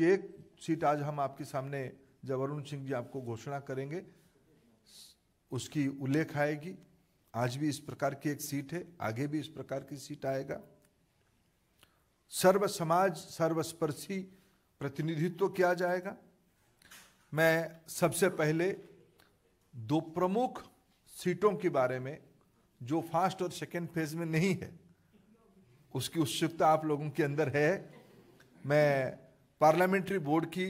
की एक सीट आज हम आपके सामने जब अरुण सिंह जी आपको घोषणा करेंगे उसकी उल्लेख आएगी आज भी इस प्रकार की एक सीट है आगे भी इस प्रकार की सीट आएगा सर्व समाज सर्वस्पर्शी प्रतिनिधित्व किया जाएगा मैं सबसे पहले दो प्रमुख सीटों के बारे में जो फर्स्ट और सेकेंड फेज में नहीं है उसकी उत्सुकता आप लोगों के अंदर है मैं पार्लियामेंट्री बोर्ड की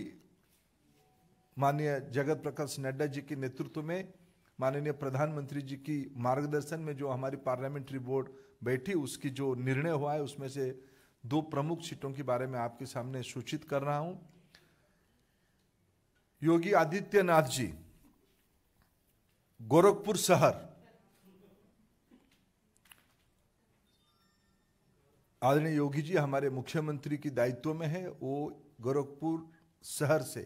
माननीय जगत प्रकाश नड्डा जी के नेतृत्व में माननीय प्रधानमंत्री जी की मार्गदर्शन में जो हमारी पार्लियामेंट्री बोर्ड बैठी उसकी जो निर्णय हुआ है उसमें से दो प्रमुख सीटों के बारे में आपके सामने सूचित कर रहा हूं योगी आदित्यनाथ जी गोरखपुर शहर आदरणीय योगी जी हमारे मुख्यमंत्री की दायित्व में है वो गोरखपुर शहर से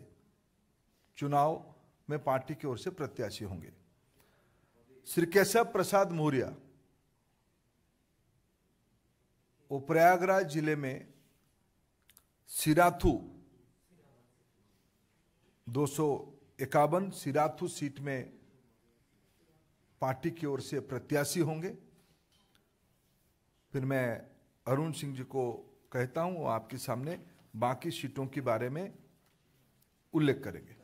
चुनाव में पार्टी की ओर से प्रत्याशी होंगे श्री केशव प्रसाद मौर्य वो प्रयागराज जिले में सिराथू दो सौ इक्यावन सिराथू सीट में पार्टी की ओर से प्रत्याशी होंगे फिर मैं अरुण सिंह जी को कहता हूं वो आपके सामने बाकी सीटों के बारे में उल्लेख करेंगे